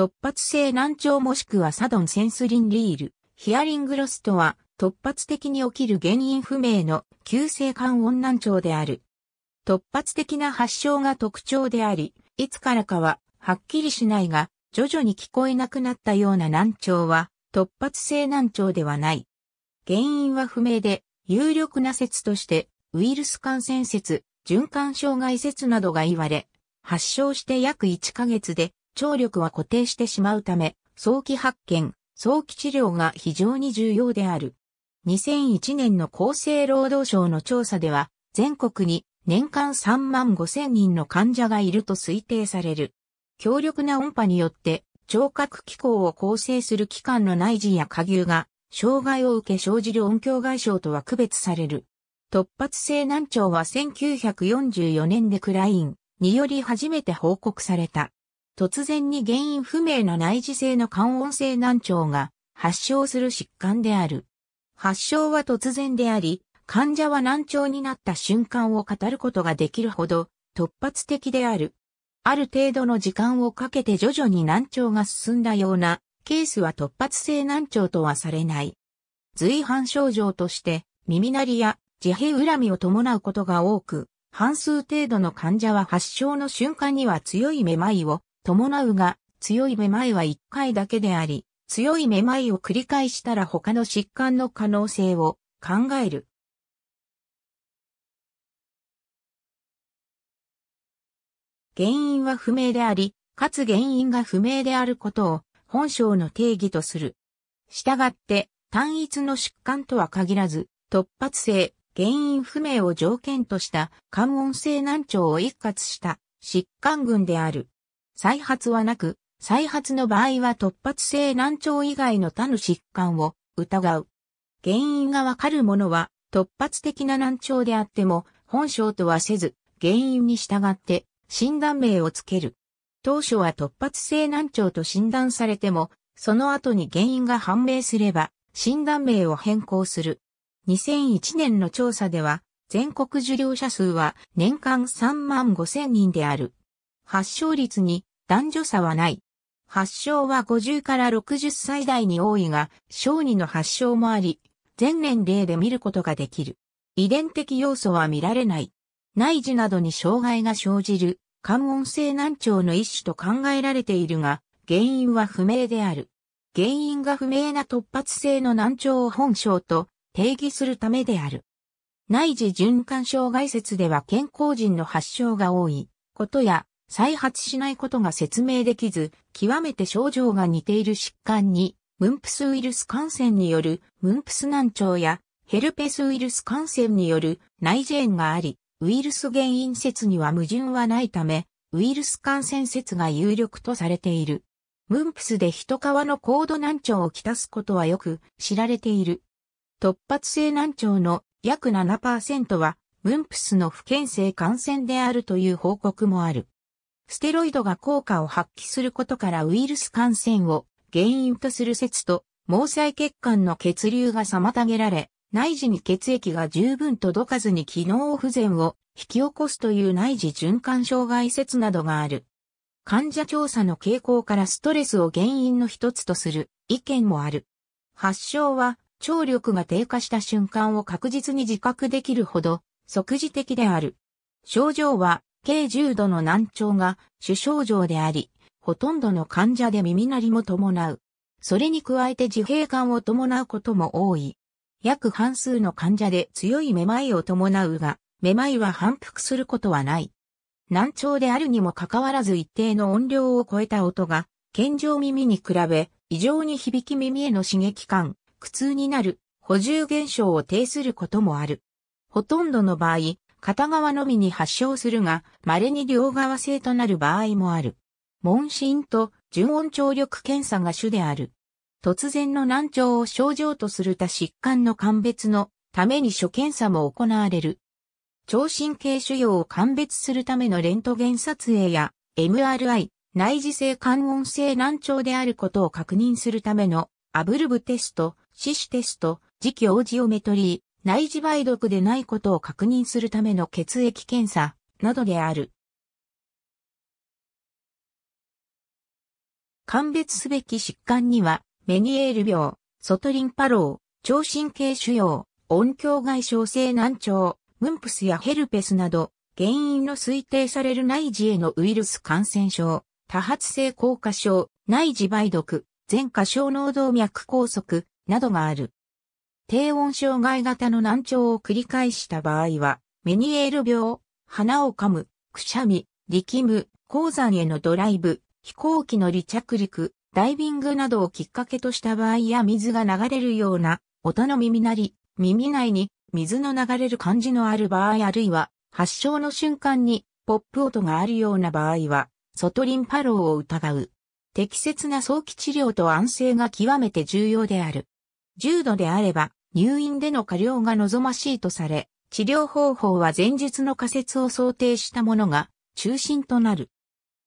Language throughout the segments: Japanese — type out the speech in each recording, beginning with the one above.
突発性難聴もしくはサドンセンスリンリール、ヒアリングロスとは突発的に起きる原因不明の急性肝音難聴である。突発的な発症が特徴であり、いつからかははっきりしないが、徐々に聞こえなくなったような難聴は突発性難聴ではない。原因は不明で、有力な説としてウイルス感染説、循環障害説などが言われ、発症して約1ヶ月で聴力は固定してしまうため、早期発見、早期治療が非常に重要である。2001年の厚生労働省の調査では、全国に年間3万5千人の患者がいると推定される。強力な音波によって、聴覚機構を構成する機関の内耳や下牛が、障害を受け生じる音響外傷とは区別される。突発性難聴は1944年でクラインにより初めて報告された。突然に原因不明の内耳性の感音性難聴が発症する疾患である。発症は突然であり、患者は難聴になった瞬間を語ることができるほど突発的である。ある程度の時間をかけて徐々に難聴が進んだようなケースは突発性難聴とはされない。随伴症状として耳鳴りや自閉恨みを伴うことが多く、半数程度の患者は発症の瞬間には強いめまいを伴うが、強いめまいは1回だけであり、強いめまいを繰り返したら他の疾患の可能性を考える。原因は不明であり、かつ原因が不明であることを本章の定義とする。従って、単一の疾患とは限らず、突発性、原因不明を条件とした、関音性難聴を一括した疾患群である。再発はなく、再発の場合は突発性難聴以外の他の疾患を疑う。原因がわかるものは突発的な難聴であっても本症とはせず原因に従って診断名をつける。当初は突発性難聴と診断されてもその後に原因が判明すれば診断名を変更する。2001年の調査では全国受領者数は年間3万5千人である。発症率に男女差はない。発症は50から60歳代に多いが、小児の発症もあり、全年齢で見ることができる。遺伝的要素は見られない。内耳などに障害が生じる、感音性難聴の一種と考えられているが、原因は不明である。原因が不明な突発性の難聴を本症と定義するためである。内耳循環障害説では健康人の発症が多いことや再発しないことが説明できず、極めて症状が似ている疾患に、ムンプスウイルス感染によるムンプス難聴やヘルペスウイルス感染による内耳炎があり、ウイルス原因説には矛盾はないため、ウイルス感染説が有力とされている。ムンプスで人皮の高度難聴をきたすことはよく知られている。突発性難聴の約7%は、ムンプスの不健性感染であるという報告もある。ステロイドが効果を発揮することからウイルス感染を原因とする説と、毛細血管の血流が妨げられ、内耳に血液が十分届かずに機能不全を引き起こすという内耳循環障害説などがある。患者調査の傾向からストレスを原因の一つとする意見もある。発症は聴力が低下した瞬間を確実に自覚できるほど即時的である。症状は計重度の難聴が主症状であり、ほとんどの患者で耳鳴りも伴う。それに加えて自閉感を伴うことも多い。約半数の患者で強いめまいを伴うが、めまいは反復することはない。難聴であるにもかかわらず一定の音量を超えた音が、健常耳に比べ、異常に響き耳への刺激感、苦痛になる、補充現象を呈することもある。ほとんどの場合、片側のみに発症するが、稀に両側性となる場合もある。問診と純音聴力検査が主である。突然の難聴を症状とする他疾患の鑑別のために初検査も行われる。聴神経腫瘍を鑑別するためのレントゲン撮影や MRI、内耳性感音性難聴であることを確認するためのアブルブテスト、死シテスト、磁気オージオメトリー、内耳梅毒でないことを確認するための血液検査などである。鑑別すべき疾患には、メニエール病、外リンパロー、聴神経腫瘍、音響外傷性難聴、ムンプスやヘルペスなど、原因の推定される内耳へのウイルス感染症、多発性硬化症、内耳梅毒、全化小脳動脈梗塞などがある。低温障害型の難聴を繰り返した場合は、メニエール病、鼻を噛む、くしゃみ、力む、鉱山へのドライブ、飛行機の離着陸、ダイビングなどをきっかけとした場合や水が流れるような、音の耳鳴り、耳内に水の流れる感じのある場合あるいは、発症の瞬間にポップ音があるような場合は、外リンパ漏を疑う。適切な早期治療と安静が極めて重要である。重度であれば、入院での過料が望ましいとされ、治療方法は前述の仮説を想定したものが中心となる。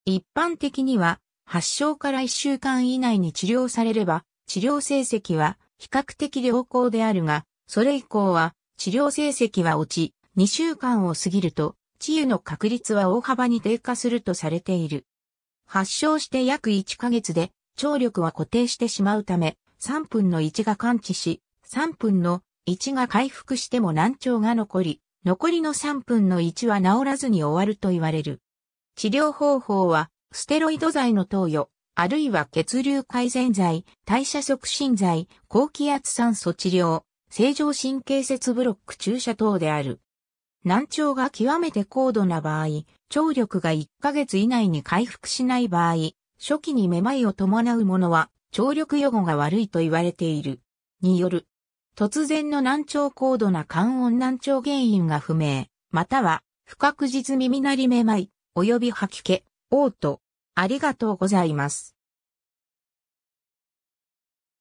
一般的には、発症から1週間以内に治療されれば、治療成績は比較的良好であるが、それ以降は治療成績は落ち、2週間を過ぎると、治癒の確率は大幅に低下するとされている。発症して約1ヶ月で、聴力は固定してしまうため、3分の1が完治し、3分の1が回復しても難聴が残り、残りの3分の1は治らずに終わると言われる。治療方法は、ステロイド剤の投与、あるいは血流改善剤、代謝促進剤、高気圧酸素治療、正常神経節ブロック注射等である。難聴が極めて高度な場合、聴力が1ヶ月以内に回復しない場合、初期にめまいを伴うものは、聴力予後が悪いと言われている。による、突然の難聴高度な感音難聴原因が不明、または不確実耳鳴りめまい、及び吐き気、嘔吐。ありがとうございます。